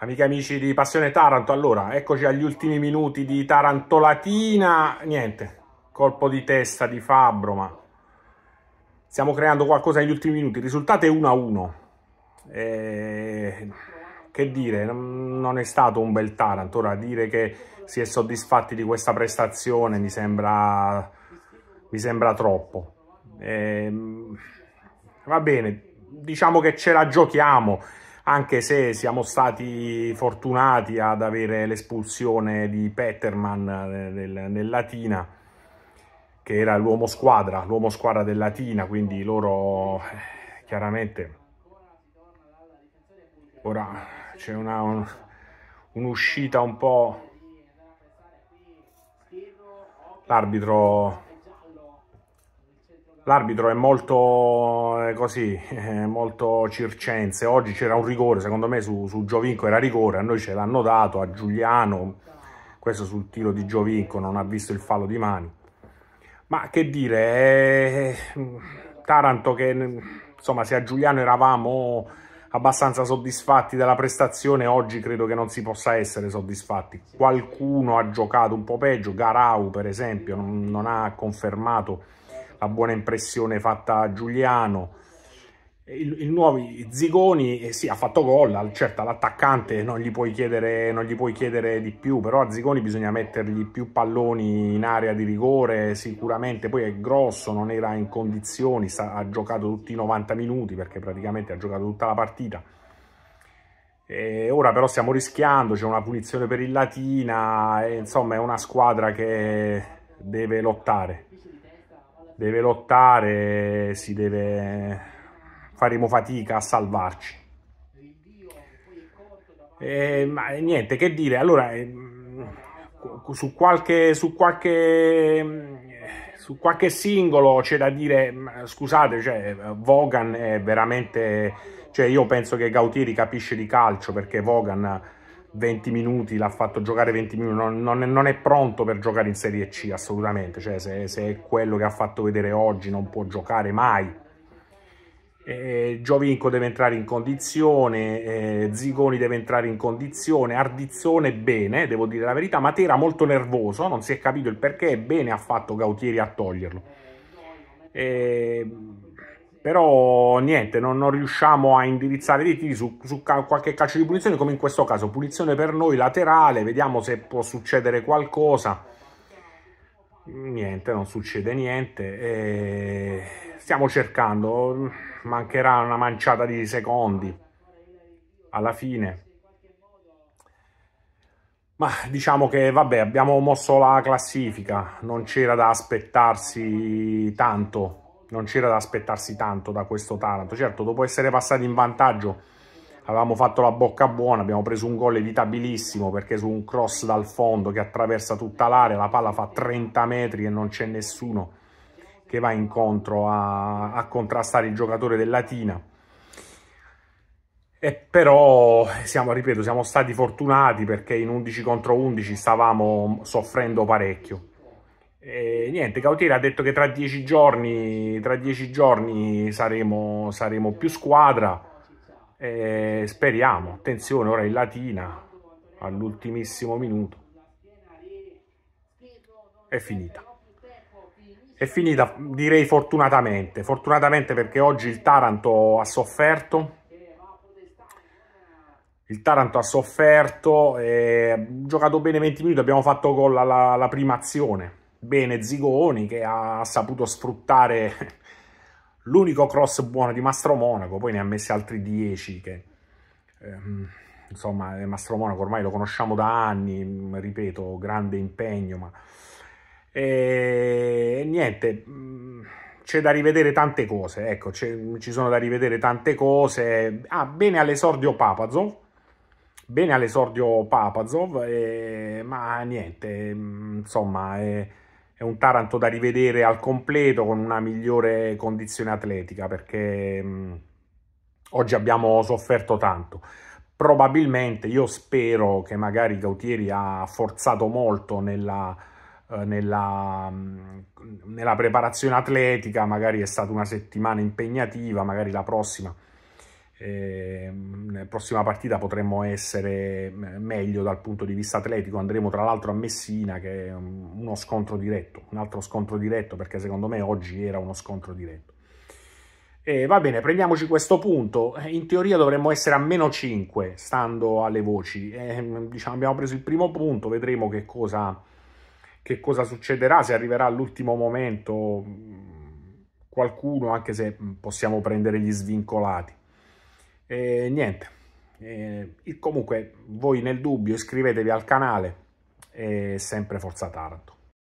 Amiche e amici di Passione Taranto, allora, eccoci agli ultimi minuti di Tarantolatina. Niente, colpo di testa di Fabbro, ma stiamo creando qualcosa negli ultimi minuti. Il Risultato è 1-1. E... Eh, che dire, non è stato un bel Taranto. Ora, dire che si è soddisfatti di questa prestazione mi sembra, mi sembra troppo. E... Ehm, va bene, diciamo che ce la giochiamo anche se siamo stati fortunati ad avere l'espulsione di Petterman eh, nel, nel Latina, che era l'uomo squadra, l'uomo squadra del Latina, quindi loro eh, chiaramente... Ora c'è un'uscita un, un po'... L'arbitro L'arbitro è molto eh, così, eh, molto circense. Oggi c'era un rigore, secondo me su, su Giovinco era rigore, a noi ce l'hanno dato, a Giuliano, questo sul tiro di Giovinco, non ha visto il fallo di mani. Ma che dire, eh, Taranto che insomma se a Giuliano eravamo abbastanza soddisfatti della prestazione, oggi credo che non si possa essere soddisfatti. Qualcuno ha giocato un po' peggio, Garau per esempio non, non ha confermato la buona impressione fatta a Giuliano. Il, il nuovo Zigoni eh sì, ha fatto gol, certo all'attaccante non, non, gli puoi chiedere di più, però a Zigoni bisogna mettergli più palloni in area di rigore sicuramente, poi è grosso, non era in condizioni, sta, ha giocato tutti i 90 minuti perché praticamente ha giocato tutta la partita. E ora però stiamo rischiando, c'è una punizione per il Latina, e, insomma è una squadra che deve lottare deve lottare, si deve... faremo fatica a salvarci. E, eh, ma niente, che dire, allora ehm, su qualche, su qualche mm, su qualche singolo c'è da dire mm, scusate cioè, Vogan è veramente cioè, io penso che Gautieri capisce di calcio perché Vogan 20 minuti, l'ha fatto giocare 20 minuti, non, non, è, non, è, pronto per giocare in Serie C assolutamente, cioè se, se, è quello che ha fatto vedere oggi non può giocare mai. Eh, Giovinco deve entrare in condizione, eh, Zigoni deve entrare in condizione, Ardizzone bene, devo dire la verità, Matera molto nervoso, non si è capito il perché, bene ha fatto Gautieri a toglierlo. E, eh, però niente, non, non, riusciamo a indirizzare dei tiri su, su ca qualche calcio di punizione, come in questo caso, punizione per noi laterale, vediamo se può succedere qualcosa. Niente, non succede niente, e... stiamo cercando, mancherà una manciata di secondi alla fine. Ma diciamo che vabbè, abbiamo mosso la classifica, non c'era da aspettarsi tanto non c'era da aspettarsi tanto da questo Taranto. Certo, dopo essere passati in vantaggio, avevamo fatto la bocca buona, abbiamo preso un gol evitabilissimo perché su un cross dal fondo che attraversa tutta l'area, la palla fa 30 metri e non c'è nessuno che va incontro a, a contrastare il giocatore del Latina. E però, siamo, ripeto, siamo stati fortunati perché in 11 contro 11 stavamo soffrendo parecchio. E niente, Cautieri ha detto che tra dieci giorni, tra dieci giorni saremo, saremo, più squadra. E speriamo, attenzione, ora in Latina, all'ultimissimo minuto. È finita. È finita, direi fortunatamente. Fortunatamente perché oggi il Taranto ha sofferto. Il Taranto ha sofferto, ha giocato bene 20 minuti, abbiamo fatto gol alla, alla prima azione bene Zigoni che ha saputo sfruttare l'unico cross buono di Mastro Monaco, poi ne ha messi altri 10 che... Ehm, insomma, eh, Mastro Monaco ormai lo conosciamo da anni, mm, ripeto, grande impegno, ma... E niente, mm, c'è da rivedere tante cose, ecco, ci sono da rivedere tante cose. Ah, bene all'esordio Papazov, bene all'esordio Papazov, eh, ma niente, mm, insomma... Eh, è un Taranto da rivedere al completo con una migliore condizione atletica perché mh, mm, oggi abbiamo sofferto tanto. Probabilmente io spero che magari Gautieri ha forzato molto nella, eh, nella, mh, mm, nella preparazione atletica, magari è stata una settimana impegnativa, magari la prossima Ehm, nella prossima partita potremmo essere mm, meglio dal punto di vista atletico, andremo tra l'altro a Messina che è uno scontro diretto, un altro scontro diretto perché secondo me oggi era uno scontro diretto. Eh, va bene, prendiamoci questo punto. Eh, in teoria dovremmo essere a meno 5, stando alle voci. Eh, diciamo, abbiamo preso il primo punto, vedremo che cosa, che cosa succederà, se arriverà all'ultimo momento mm, qualcuno, anche se mm, possiamo prendere gli svincolati. E niente, e comunque voi nel dubbio iscrivetevi al canale, e sempre Forza Taranto.